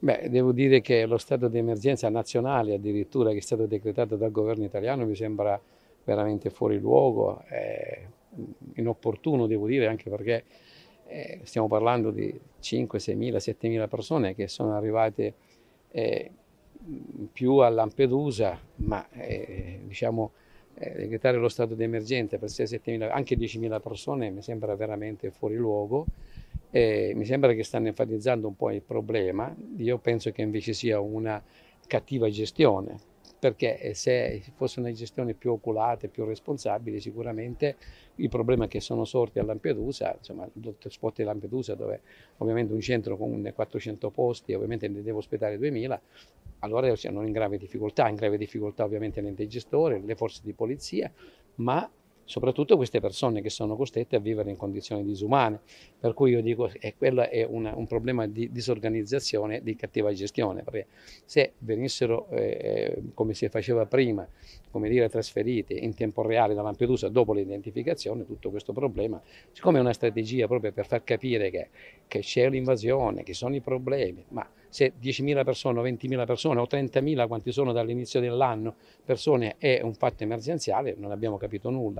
Beh, devo dire che lo stato di emergenza nazionale addirittura che è stato decretato dal governo italiano mi sembra veramente fuori luogo, è mm, inopportuno devo dire anche perché eh, stiamo parlando di 5, 6 mila, 7 mila persone che sono arrivate eh, più a Lampedusa, ma eh, diciamo decretare eh, lo stato di emergenza per 6, 7 mila, anche 10 mila persone mi sembra veramente fuori luogo. E mi sembra che stanno enfatizzando un po' il problema, io penso che invece sia una cattiva gestione, perché eh, se fosse una gestione più oculata, e più responsabile, sicuramente il problema che sono sorti a Lampedusa, insomma il l'hotspot di Lampedusa dove ovviamente un centro con 400 posti ovviamente ne devo ospitare 2000, allora siano in grave difficoltà, in grave difficoltà ovviamente l'ente gestore, le forze di polizia, ma soprattutto queste persone che sono costrette a vivere in condizioni disumane. Per cui io dico che eh, quello è una, un problema di disorganizzazione, di cattiva gestione, perché se venissero, eh, eh, come si faceva prima, come dire, trasferite in tempo reale da Lampedusa dopo l'identificazione, tutto questo problema, siccome è una strategia proprio per far capire che, che c'è l'invasione, che sono i problemi, ma se 10.000 persone o 20.000 persone o 30.000 quanti sono dall'inizio dell'anno persone è un fatto emergenziale, non abbiamo capito nulla.